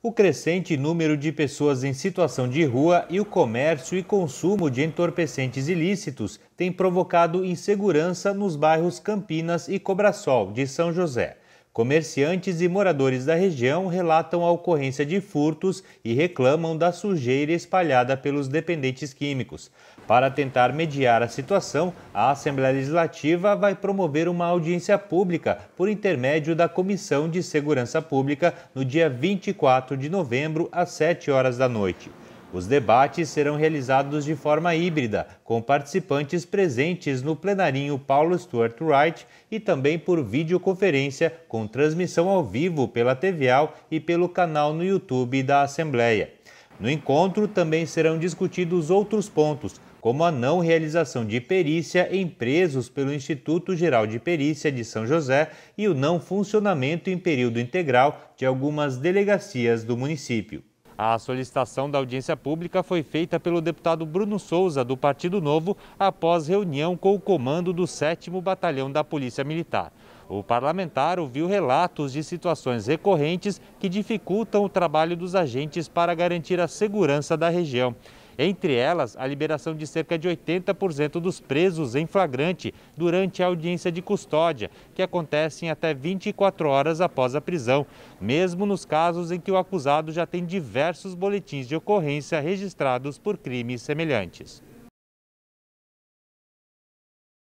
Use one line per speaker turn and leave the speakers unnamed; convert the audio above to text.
O crescente número de pessoas em situação de rua e o comércio e consumo de entorpecentes ilícitos têm provocado insegurança nos bairros Campinas e Cobrasol, de São José. Comerciantes e moradores da região relatam a ocorrência de furtos e reclamam da sujeira espalhada pelos dependentes químicos. Para tentar mediar a situação, a Assembleia Legislativa vai promover uma audiência pública por intermédio da Comissão de Segurança Pública no dia 24 de novembro, às 7 horas da noite. Os debates serão realizados de forma híbrida, com participantes presentes no plenarinho Paulo Stuart Wright e também por videoconferência, com transmissão ao vivo pela TVAL e pelo canal no YouTube da Assembleia. No encontro também serão discutidos outros pontos, como a não realização de perícia em presos pelo Instituto Geral de Perícia de São José e o não funcionamento em período integral de algumas delegacias do município. A solicitação da audiência pública foi feita pelo deputado Bruno Souza, do Partido Novo, após reunião com o comando do 7 Batalhão da Polícia Militar. O parlamentar ouviu relatos de situações recorrentes que dificultam o trabalho dos agentes para garantir a segurança da região. Entre elas, a liberação de cerca de 80% dos presos em flagrante durante a audiência de custódia, que acontece em até 24 horas após a prisão, mesmo nos casos em que o acusado já tem diversos boletins de ocorrência registrados por crimes semelhantes.